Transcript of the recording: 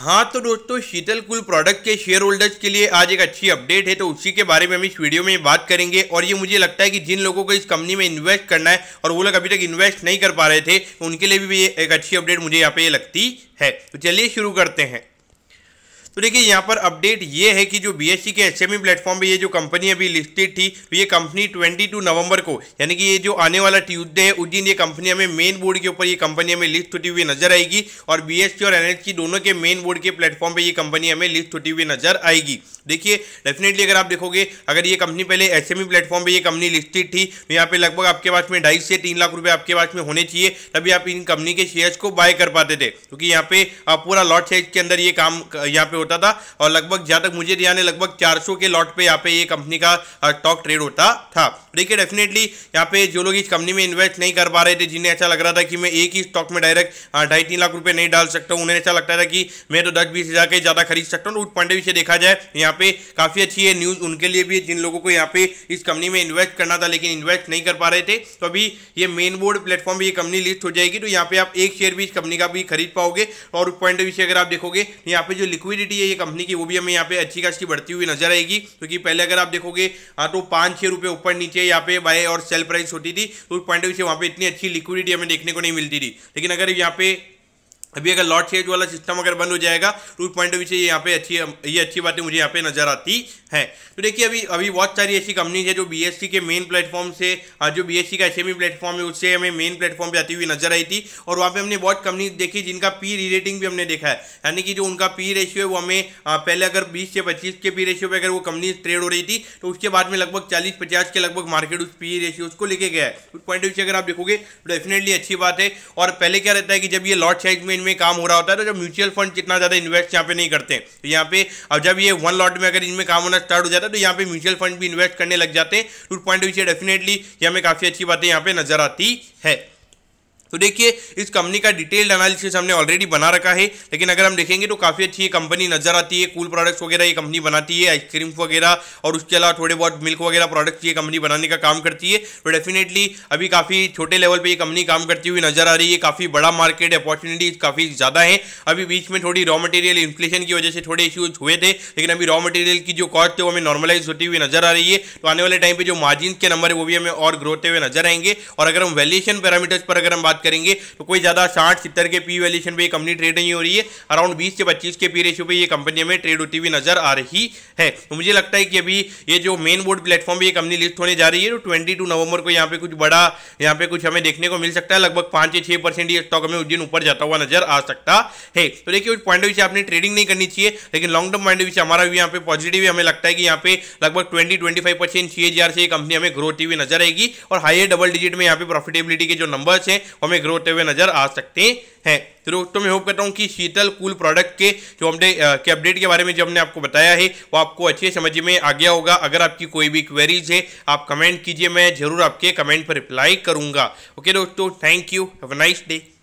हाँ तो दोस्तों शीतल कुल प्रोडक्ट के शेयर होल्डर्स के लिए आज एक अच्छी अपडेट है तो उसी के बारे में हम इस वीडियो में बात करेंगे और ये मुझे लगता है कि जिन लोगों को इस कंपनी में इन्वेस्ट करना है और वो लोग अभी तक इन्वेस्ट नहीं कर पा रहे थे उनके लिए भी ये एक अच्छी अपडेट मुझे यहाँ पे लगती है तो चलिए शुरू करते हैं तो देखिए यहाँ पर अपडेट ये है कि जो सी के एसएमई प्लेटफॉर्म पर ये जो कंपनी अभी लिस्टेड थी तो ये कंपनी 22 नवंबर को यानी कि ये जो आने वाला ट्यूजडे है उस दिन ये कंपनी हमें मेन बोर्ड के ऊपर ये कंपनी हमें लिस्ट होती हुई नजर आएगी और बीएससी और एनएचसी दोनों के मेन बोर्ड के प्लेटफॉर्म पर ये कंपनी हमें लिस्ट होती हुई नजर आएगी देखिए डेफिनेटली अगर आप देखोगे अगर ये कंपनी पहले ई प्लेटफॉर्म पर ये कंपनी लिस्टेड थी तो यहाँ पे लगभग आपके पास में ढाई से तीन लाख रुपए आपके पास में होने चाहिए तभी आप इन कंपनी के शेयर्स को बाय कर पाते थे क्योंकि यहाँ पे पूरा लॉट साइज के अंदर ये काम यहाँ पे होता था और लगभग जहाँ तक मुझे ध्यान है लगभग 400 के लॉट पे यहाँ पे ये कंपनी का स्टॉक ट्रेड होता था देखिए डेफिनेटली यहाँ पे जो लोग इस कंपनी में इन्वेस्ट नहीं कर पा रहे थे जिन्हें अच्छा लग रहा था कि मैं एक ही स्टॉक में डायरेक्ट ढाई तीन लाख रुपये नहीं डाल सकता हूँ उन्हें अच्छा लगता था कि मैं तो दस बीस हज़ार के ज़्यादा खरीद सकता हूँ तो उस पॉइंट से देखा जाए यहाँ पे काफ़ी अच्छी है न्यूज़ उनके लिए भी जिन लोगों को यहाँ पे इस कंपनी में इन्वेस्ट करना था लेकिन इन्वेस्ट नहीं कर पा रहे थे तो अभी ये मेन बोर्ड प्लेटफॉर्म पर ये कंपनी लिस्ट हो जाएगी तो यहाँ पे आप एक शेयर भी इस कंपनी का भी खरीद पाओगे और उस पॉइंट ऑफ व्यू से अगर आप देखोगे यहाँ पे जो लिक्विडिटी मार्केट है ये कंपनी की वो भी हमें यहाँ पे अच्छी खासी बढ़ती हुई नजर आएगी क्योंकि तो पहले अगर आप देखोगे हाँ तो पाँच छः रुपये ऊपर नीचे यहाँ पे बाय और सेल प्राइस होती थी तो उस पॉइंट ऑफ व्यू से वहाँ पे इतनी अच्छी लिक्विडिटी हमें देखने को नहीं मिलती थी लेकिन अगर यहाँ पे अभी अगर लॉट शेज वाला सिस्टम अगर बंद हो जाएगा तो उस पॉइंट ऑफ व्यू से यहाँ पे अच्छी ये अच्छी बातें मुझे यहाँ पे नजर आती है तो देखिए अभी अभी बहुत सारी ऐसी कंपनीज है जो बीएससी के मेन प्लेटफॉर्म से जो बीएससी का एसएमई प्लेटफॉर्म e है उससे हमें मेन प्लेटफॉर्म पे आती हुई नजर आई थी और वहाँ पर हमने बहुत कंपनी देखी जिनका पी री रेटिंग भी हमने देखा है यानी कि जो उनका पी रेशियो है वो हमें पहले अगर बीस से पच्चीस के पी रेशियो पर अगर वो कंपनीज ट्रेड हो रही थी तो उसके बाद में लगभग चालीस पचास के लगभग मार्केट उस पी रेशियो उसको लेके गया है उस पॉइंट ऑफ व्यू से अगर आप देखोगे डेफिनेटली तो अच्छी बात है और पहले क्या रहता है कि जब ये लॉट साइज में रेंज में काम हो रहा होता है तो जब म्यूचुअल फंड जितना ज़्यादा इन्वेस्ट यहाँ पे नहीं करते तो यहाँ पे अब जब ये वन लॉट में अगर इनमें काम होना स्टार्ट हो जाता है तो यहाँ पे म्यूचुअल फंड भी इन्वेस्ट करने लग जाते हैं टू पॉइंट ऑफ व्यू से डेफिनेटली हमें काफ़ी अच्छी बातें यहाँ पे नजर आती है तो देखिए इस कंपनी का डिटेल्ड एनालिसिस हमने ऑलरेडी बना रखा है लेकिन अगर हम देखेंगे तो काफ़ी अच्छी ये कंपनी नजर आती है कूल प्रोडक्ट्स वगैरह ये कंपनी बनाती है आइसक्रीम वगैरह और उसके अलावा थोड़े बहुत मिल्क वगैरह प्रोडक्ट्स ये कंपनी बनाने का काम करती है तो डेफिनेटली अभी काफ़ी छोटे लेवल पर ये कंपनी काम करती हुई नजर आ रही है काफ़ी बड़ा मार्केट अपॉर्चुनिटीज काफ़ी ज़्यादा है अभी बीच में थोड़ी रॉ मटेरियल इन्फ्लेशन की वजह से थोड़े इश्यूज हुए थे लेकिन अभी रॉ मटेरियल की जो कॉस्ट है वो हमें नॉर्मलाइज होती हुई नजर आ रही है तो आने वाले टाइम पर जो मार्जिन के नंबर है वो भी हमें और ग्रोते हुए नजर आएंगे और अगर हम वैल्यूशन पैरामीटर्स पर अगर हम बात करेंगे तो कोई ज़्यादा साठ सितर के पी वैल्यूशन पर कंपनी ट्रेड नहीं हो रही है अराउंड बीस से पच्चीस के पी रेशियो पर ये कंपनी हमें ट्रेड होती हुई नजर आ रही है तो मुझे लगता है कि अभी ये जो मेन बोर्ड प्लेटफॉर्म पर कंपनी लिस्ट होने जा रही है तो ट्वेंटी नवंबर को यहाँ पे कुछ बड़ा यहाँ पे कुछ हमें देखने को मिल सकता है लगभग पांच या छह परसेंट ये स्टॉक हमें उज्जैन ऊपर जाता हुआ नजर आ सकता है तो देखिए उस पॉइंट से आपने ट्रेडिंग नहीं करनी चाहिए लेकिन लॉन्ग टर्म पॉइंट से हमारा भी यहाँ पे पॉजिटिव हमें लगता है कि यहाँ पे लगभग ट्वेंटी ट्वेंटी फाइव परसेंट सी से ये कंपनी हमें ग्रोथ हुई नजर आएगी और हाई डबल डिजिट में यहाँ पे प्रॉफिटेबिलिटी के जो नंबर्स हैं हमें ग्रोथ हुए नजर आ सकते हैं तो दोस्तों मैं होप करता हूँ कि शीतल कूल प्रोडक्ट के जो हमने के अपडेट के बारे में जो हमने आपको बताया है वो आपको अच्छे समझ में आ गया होगा अगर आपकी कोई भी क्वेरीज है आप कमेंट कीजिए मैं जरूर आपके कमेंट पर रिप्लाई करूँगा ओके दोस्तों thank you have nice day